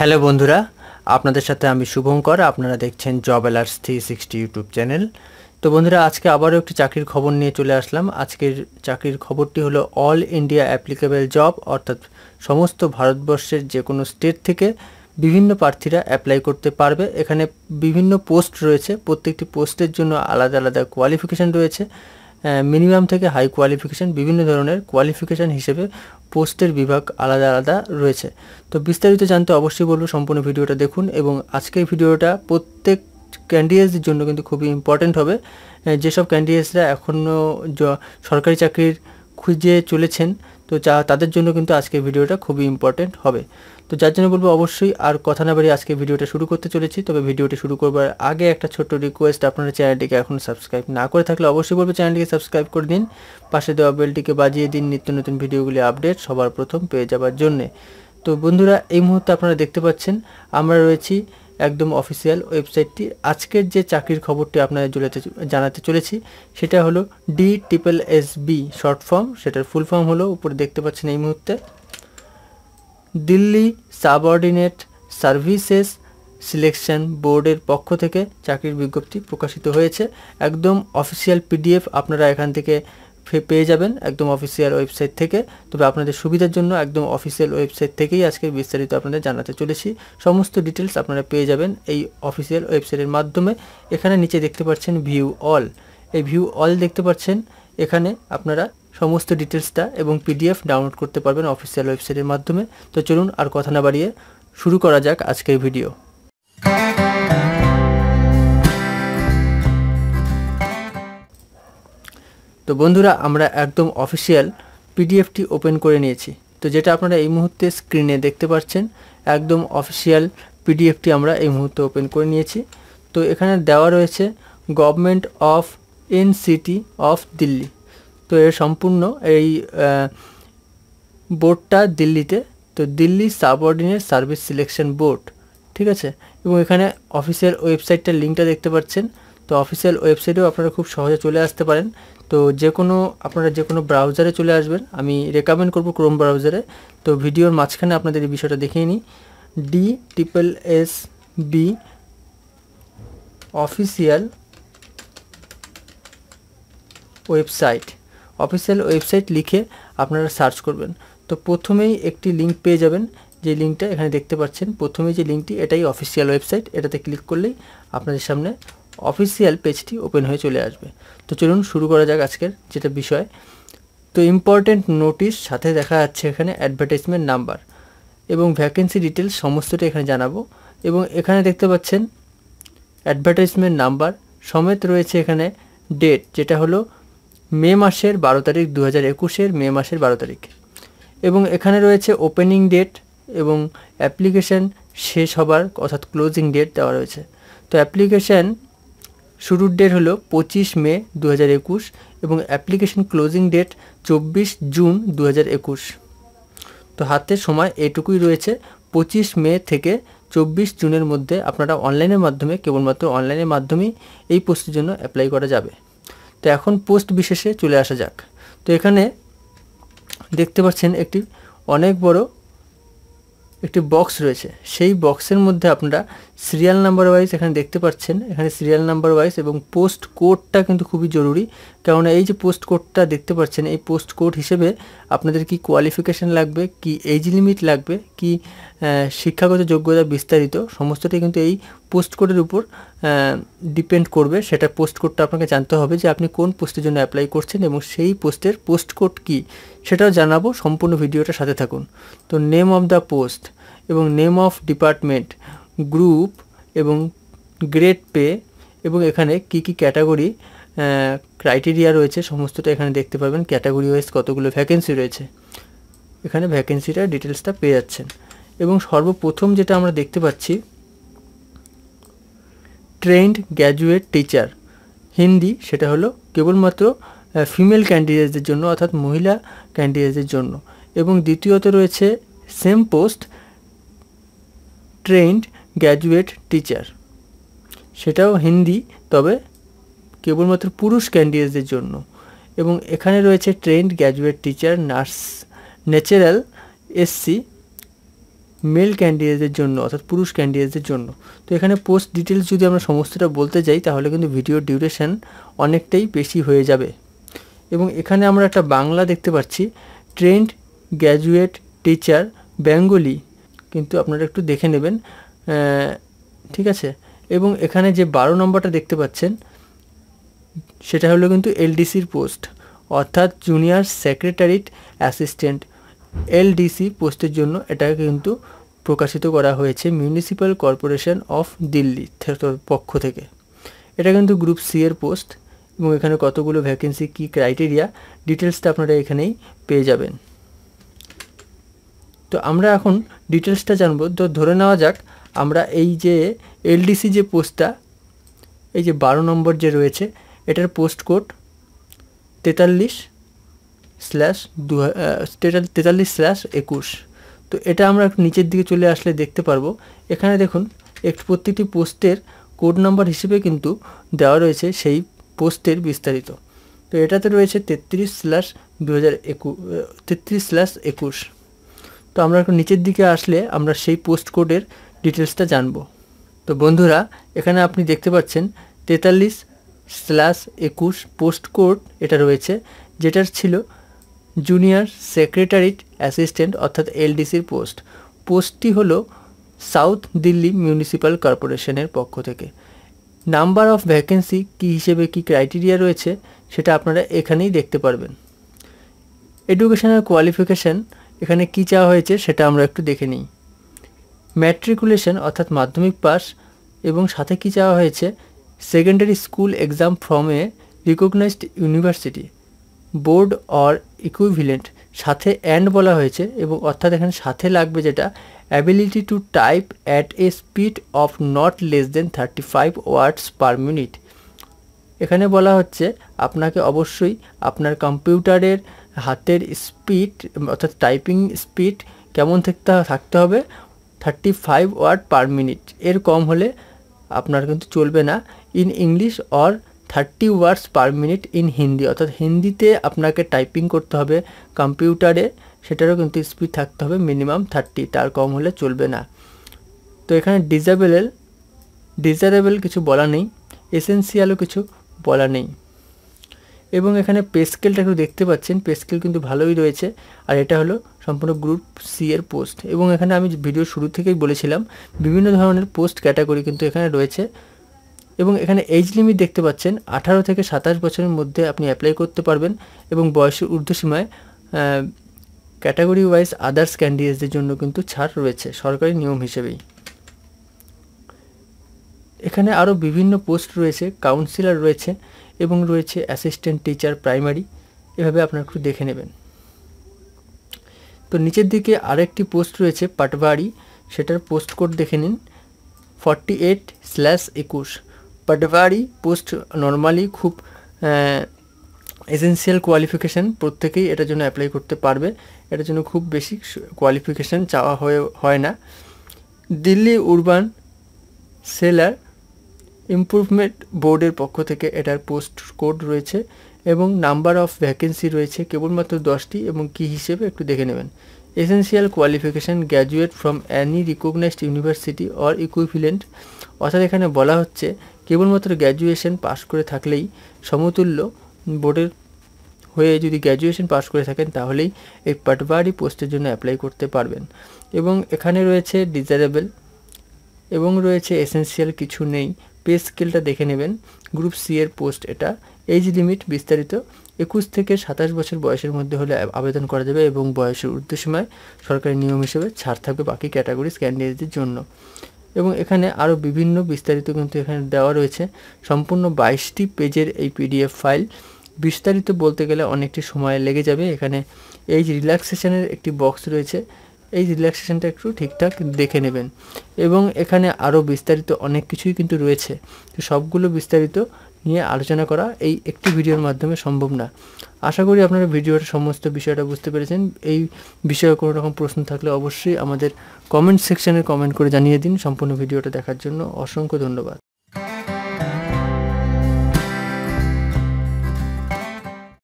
hello বন্ধুরা আপনাদের সাথে আমি শুভঙ্কর আপনারা দেখছেন job alerts three sixty YouTube channel তো বন্ধুরা আজকে আবারও একটি চাকরির খবর নিয়ে চলে আসলাম আজকের চাকরির খবরটি হলো অল ইন্ডিয়া অ্যাপ্লিকেবল জব অর্থাৎ সমস্ত ভারতবর্ষের যে কোনো স্টেট থেকে বিভিন্ন প্রার্থীরা অ্যাপ্লাই করতে পারবে এখানে বিভিন্ন পোস্ট রয়েছে প্রত্যেকটি পোস্টের জন্য আলাদা আলাদা কোয়ালিফিকেশান রয়েছে মিনিমাম থেকে হাই কোয়ালিফিকেশান বিভিন্ন ধরনের কোয়ালিফিকেশান হিসেবে পোস্টের বিভাগ আলাদা আলাদা রয়েছে তো বিস্তারিত জানতে অবশ্যই বলবো সম্পূর্ণ ভিডিওটা দেখুন এবং আজকের ভিডিওটা প্রত্যেক ক্যান্ডিডেটসদের জন্য কিন্তু খুবই ইম্পর্ট্যান্ট হবে যেসব ক্যান্ডিডেটসরা এখনও সরকারি চাকরির খুঁজে চলেছেন তো যা তাদের জন্য কিন্তু আজকে ভিডিওটা খুবই ইম্পর্টেন্ট হবে তো যার জন্য বলবো অবশ্যই আর কথা না বাড়ি আজকে ভিডিওটা শুরু করতে চলেছি তবে ভিডিওটি শুরু করবার আগে একটা ছোট্ট রিকোয়েস্ট আপনারা চ্যানেলটিকে এখন সাবস্ক্রাইব না করে থাকলে অবশ্যই বলবো চ্যানেলটিকে সাবস্ক্রাইব করে দিন পাশে দেওয়া বেলটিকে বাজিয়ে দিন নিত্য নতুন ভিডিওগুলি আপডেট সবার প্রথম পেয়ে যাবার জন্যে তো বন্ধুরা এই মুহূর্তে আপনারা দেখতে পাচ্ছেন আমরা রয়েছি একদম অফিসিয়াল ওয়েবসাইটটি আজকের যে চাকরির খবরটি আপনাদের জুড়েতে জানাতে চলেছি সেটা হলো D triple S B short form সেটার ফুল ফর্ম হলো উপরে দেখতে পাচ্ছেন এই মুহূর্তে দিল্লি সাবঅর্ডিনেট সার্ভিসেস সিলেকশন বোর্ডের পক্ষ থেকে চাকরির বিজ্ঞপ্তি প্রকাশিত হয়েছে একদম অফিসিয়াল পিডিএফ আপনারা এখান থেকে পেয়ে যাবেন একদম অফিসিয়াল ওয়েবসাইট থেকে তবে আপনাদের সুবিধার জন্য একদম অফিসিয়াল ওয়েবসাইট থেকেই আজকে বিস্তারিত আপনাদের জানাতে চলেছি সমস্ত ডিটেলস আপনারা পেয়ে যাবেন এই অফিসিয়াল ওয়েবসাইটের মাধ্যমে এখানে নিচে দেখতে পাচ্ছেন ভিউ অল এই ভিউ অল দেখতে পাচ্ছেন এখানে আপনারা সমস্ত ডিটেলসটা এবং পিডিএফ ডাউনলোড করতে পারবেন অফিসিয়াল ওয়েবসাইটের মাধ্যমে তো চলুন আর কথা না বাড়িয়ে শুরু করা যাক আজকের ভিডিও তো বন্ধুরা আমরা একদম অফিসিয়াল পিডিএফটি ওপেন করে নিয়েছি তো যেটা আপনারা এই মুহূর্তে স্ক্রিনে দেখতে পাচ্ছেন একদম অফিসিয়াল পিডিএফটি আমরা এই মুহূর্তে ওপেন করে নিয়েছি তো এখানে দেওয়া রয়েছে government of N CT of Delhi তো এর সম্পূর্ণ এই বোর্ডটা দিল্লিতে তো Delhi subordinate service selection board ঠিক আছে এবং এখানে অফিসের ওয়েবসাইটটার লিঙ্কটা দেখতে পাচ্ছেন তো অফিসিয়াল ওয়েবসাইটেও আপনারা খুব সহজে চলে আসতে পারেন তো যে কোনো আপনারা যে কোনো ব্রাউজারে চলে আসবেন আমি রেকমেন্ড করব ক্রোম ব্রাউজারে তো ভিডিওর মাঝখানে আপনাদের এই বিষয়টা দেখিয়ে নিই D triple S B official website official website লিখে আপনারা সার্চ করবেন তো প্রথমেই একটি লিঙ্ক পেয়ে যাবেন যে লিঙ্কটা এখানে দেখতে পাচ্ছেন প্রথমে যে লিঙ্কটি এটাই অফিসিয়াল ওয়েবসাইট এটাতে ক্লিক করলেই আপনাদের সামনে অফিসিয়াল পেজটি ওপেন হয়ে চলে আসবে তো চলুন শুরু করা যাক আজকের যেটা বিষয় তো ইম্পর্টেন্ট নোটিশ সাথে দেখা যাচ্ছে এখানে অ্যাডভার্টাইজমেন্ট নাম্বার এবং ভ্যাকেন্সি ডিটেলস সমস্তটা এখানে জানাবো এবং এখানে দেখতে পাচ্ছেন অ্যাডভার্টাইজমেন্ট নাম্বার সমেত রয়েছে এখানে ডেট যেটা হলো মে মাসের বারো তারিখ দু হাজার একুশের মে মাসের বারো তারিখ এবং এখানে রয়েছে ওপেনিং ডেট এবং অ্যাপ্লিকেশান শেষ হবার অর্থাৎ ক্লোজিং ডেট দেওয়া রয়েছে তো অ্যাপ্লিকেশান শুরুর ডেট হলো পঁচিশ মে দু এবং অ্যাপ্লিকেশন ক্লোজিং ডেট চব্বিশ জুন দু তো হাতে সময় এটুকুই রয়েছে পঁচিশ মে থেকে চব্বিশ জুনের মধ্যে আপনারা অনলাইনের মাধ্যমে কেবলমাত্র অনলাইনের মাধ্যমেই এই পোস্টের জন্য অ্যাপ্লাই করা যাবে তো এখন পোস্ট বিশেষে চলে আসা যাক তো এখানে দেখতে পাচ্ছেন একটি অনেক বড় একটি বক্স রয়েছে সেই বক্সের মধ্যে আপনারা সিরিয়াল নাম্বার ওয়াইজ এখানে দেখতে পাচ্ছেন এখানে সিরিয়াল নাম্বার ওয়াইজ এবং পোস্ট কোডটা কিন্তু খুবই জরুরি কারণ এই যে পোস্ট কোডটা দেখতে পাচ্ছেন এই পোস্ট কোড হিসেবে আপনাদের কি কোয়ালিফিকেশান লাগবে কি এজ লিমিট লাগবে কি শিক্ষাগত যোগ্যতা বিস্তারিত সমস্তটাই কিন্তু এই পোস্ট কোডের উপর ডিপেন্ড করবে সেটা পোস্ট কোডটা আপনাকে জানতে হবে যে আপনি কোন পোস্টের জন্য অ্যাপ্লাই করছেন এবং সেই পোস্টের পোস্ট কোড কী সেটাও জানাবো সম্পূর্ণ ভিডিওটার সাথে থাকুন তো নেম অফ দ্য পোস্ট এবং নেম অফ ডিপার্টমেন্ট গ্রুপ এবং গ্রেড পে এবং এখানে কি কি ক্যাটাগরি ক্রাইটেরিয়া রয়েছে সমস্তটা এখানে দেখতে পাবেন ক্যাটাগরি ওয়াইজ কতগুলো ভ্যাকেন্সি রয়েছে এখানে ভ্যাকেন্সিটা ডিটেলসটা পেয়ে যাচ্ছেন এবং সর্বপ্রথম যেটা আমরা দেখতে পাচ্ছি ট্রেন্ড গ্র্যাজুয়েট টিচার হিন্দি সেটা হলো কেবলমাত্র ফিমেল ক্যান্ডিডেটদের জন্য অর্থাৎ মহিলা ক্যান্ডিডেটদের জন্য এবং দ্বিতীয়ত রয়েছে same post trained graduate teacher সেটাও হিন্দি তবে কেবলমাত্র পুরুষ ক্যান্ডিডেটদের জন্য এবং এখানে রয়েছে trained graduate teacher nurse natural SC male ক্যান্ডিডেটদের জন্য অর্থাৎ পুরুষ ক্যান্ডিডেটদের জন্য তো এখানে পোস্ট ডিটেলস যদি আমরা সমস্তটা বলতে যাই তাহলে কিন্তু ভিডিও ডিউরেশন অনেকটাই বেশি হয়ে যাবে এবং এখানে আমরা একটা বাংলা দেখতে পাচ্ছি ট্রেন্ড গ্র্যাজুয়েট টিচার বেঙ্গলি কিন্তু আপনারা একটু দেখে নেবেন ঠিক আছে এবং এখানে যে বারো নম্বরটা দেখতে পাচ্ছেন সেটা হলো কিন্তু এলডিসির পোস্ট অর্থাৎ জুনিয়র সেক্রেটারিট অ্যাসিস্ট্যান্ট এলডিসি পোস্টের জন্য এটাকে কিন্তু প্রকাশিত করা হয়েছে মিউনিসিপ্যাল কর্পোরেশন অফ দিল্লি পক্ষ থেকে এটা কিন্তু গ্রুপ সি এর পোস্ট এবং এখানে কতগুলো ভ্যাকেন্সি কি ক্রাইটেরিয়া ডিটেলসটা আপনারা এখানেই পেয়ে যাবেন তো আমরা এখন ডিটেলসটা জানবো তো ধরে নেওয়া যাক আমরা এই যে এলডিসি যে পোস্টটা এই যে বারো নম্বর যে রয়েছে এটার পোস্ট কোড তেতাল্লিশ স্ল্যাশ দু তেতাল্লিশ স্ল্যাশ একুশ তো এটা আমরা নিচের দিকে চলে আসলে দেখতে পারবো এখানে দেখুন এক প্রত্যেকটি পোস্টের কোড নাম্বার হিসেবে কিন্তু দেওয়া রয়েছে সেই পোস্টের বিস্তারিত তো এটাতে রয়েছে তেত্রিশ স্ল্যাশ দু হাজার একু তেত্রিশ স্ল্যাশ একুশ তো আমরা নিচের দিকে আসলে আমরা সেই পোস্ট কোডের ডিটেলসটা জানব তো বন্ধুরা এখানে আপনি দেখতে পাচ্ছেন তেতাল্লিশ স্ল্যাশ একুশ পোস্ট কোড এটা রয়েছে যেটার ছিল জুনিয়র সেক্রেটারিট অ্যাসিস্ট্যান্ট অর্থাৎ এলডিসির পোস্ট পোস্টটি হলো সাউথ দিল্লি মিউনিসিপ্যাল কর্পোরেশনের পক্ষ থেকে নাম্বার অফ ভ্যাকেন্সি কী হিসেবে কি ক্রাইটেরিয়া রয়েছে সেটা আপনারা এখানেই দেখতে পারবেন এডুকেশনাল কোয়ালিফিকেশান এখানে কি চাওয়া হয়েছে সেটা আমরা একটু দেখে নিই ম্যাট্রিকুলেশন অর্থাৎ মাধ্যমিক পাস এবং সাথে কি চাওয়া হয়েছে secondary school exam from a recognised university board or equivalent সাথে অ্যান্ড বলা হয়েছে এবং অর্থাৎ এখানে সাথে লাগবে যেটা ability to type at a speed of not less than thirty five words per minute এখানে বলা হচ্ছে আপনাকে অবশ্যই আপনার কম্পিউটারের হাতের স্পিড অর্থাৎ টাইপিং স্পিড কেমন থাকতে থাকতে হবে thirty five word per minute এর কম হলে আপনার কিন্তু চলবে না in English or thirty words per minute in Hindi অর্থাৎ হিন্দিতে আপনাকে টাইপিং করতে হবে কম্পিউটারে সেটারও কিন্তু স্পিড থাকতে হবে মিনিমাম থার্টি তার কম হলে চলবে না তো এখানে ডিজাবেলের ডিজারেবল কিছু বলা নেই এসেন্সিয়ালও কিছু বলা নেই এবং এখানে পেস্কেলটা একটু দেখতে পাচ্ছেন পেস্কেল কিন্তু ভালোই রয়েছে আর এটা হলো সম্পূর্ণ গ্রুপ সি এর পোস্ট এবং এখানে আমি ভিডিও শুরু থেকেই বলেছিলাম বিভিন্ন ধরনের পোস্ট ক্যাটাগরি কিন্তু এখানে রয়েছে এবং এখানে এজ লিমিট দেখতে পাচ্ছেন আঠারো থেকে সাতাশ বছরের মধ্যে আপনি অ্যাপ্লাই করতে পারবেন এবং বয়সের ঊর্ধ্বসীমায় ক্যাটাগরি ওয়াইজ আদার্স ক্যান্ডিডেটসদের জন্য কিন্তু ছাড় রয়েছে সরকারি নিয়ম হিসেবেই এখানে আরও বিভিন্ন পোস্ট রয়েছে কাউন্সিলর রয়েছে এবং রয়েছে অ্যাসিস্ট্যান্ট টিচার প্রাইমারি এভাবে আপনারা একটু দেখে নেবেন তো নিচের দিকে আরেকটি পোস্ট রয়েছে পাটবাড়ি সেটার পোস্ট কোড দেখে নিন ফর্টি এইট স্ল্যাশ একুশ পাটবাড়ি পোস্ট নর্মালি খুব এসেন্সিয়াল কোয়ালিফিকেশান প্রত্যেকেই এটার জন্য অ্যাপ্লাই করতে পারবে এটার জন্য খুব বেশি কোয়ালিফিকেশান চাওয়া হয় না দিল্লি উরবান সেলার ইম্প্রুভমেন্ট বোর্ডের পক্ষ থেকে এটার পোস্ট কোড রয়েছে এবং নাম্বার অফ ভ্যাকেন্সি রয়েছে কেবলমাত্র দশটি এবং কি হিসেবে একটু দেখে নেবেন essential qualification graduate from any recognised university or equivalent অর্থাৎ এখানে বলা হচ্ছে কেবলমাত্র গ্র্যাজুয়েশন পাশ করে থাকলেই সমতুল্য বোর্ডের হয়ে যদি গ্র্যাজুয়েশন পাস করে থাকেন তাহলেই এই পাটবাড়ি পোস্টের জন্য অ্যাপ্লাই করতে পারবেন এবং এখানে রয়েছে ডিজারেবল এবং রয়েছে এসেন্সিয়াল কিছু নেই পে স্কেলটা দেখে নেবেন গ্রুপ সি এর পোস্ট এটা এজ লিমিট বিস্তারিত একুশ থেকে সাতাশ বছর বয়সের মধ্যে হলে আবেদন করা যাবে এবং বয়সের ঊর্ধ্বসীমায় সরকারি নিয়ম হিসেবে ছাড় থাকবে বাকি ক্যাটাগরিজ ক্যান্ডিডেটদের জন্য এবং এখানে আরও বিভিন্ন বিস্তারিত কিন্তু এখানে দেওয়া রয়েছে সম্পূর্ণ বাইশটি পেজের এই পিডিএফ ফাইল বিস্তারিত বলতে গেলে অনেকটি সময় লেগে যাবে এখানে এই রিল্যাক্সেশনের একটি বক্স রয়েছে এই রিল্যাক্সেশনটা একটু ঠিকঠাক দেখে নেবেন এবং এখানে আরও বিস্তারিত অনেক কিছুই কিন্তু রয়েছে তো সবগুলো বিস্তারিত নিয়ে আলোচনা করা এই একটি ভিডিওর মাধ্যমে সম্ভব না আশা করি আপনারা ভিডিওর সমস্ত বিষয়টা বুঝতে পেরেছেন এই বিষয়ে কোনো রকম প্রশ্ন থাকলে অবশ্যই আমাদের কমেন্ট সেকশানে কমেন্ট করে জানিয়ে দিন সম্পূর্ণ ভিডিওটা দেখার জন্য অসংখ্য ধন্যবাদ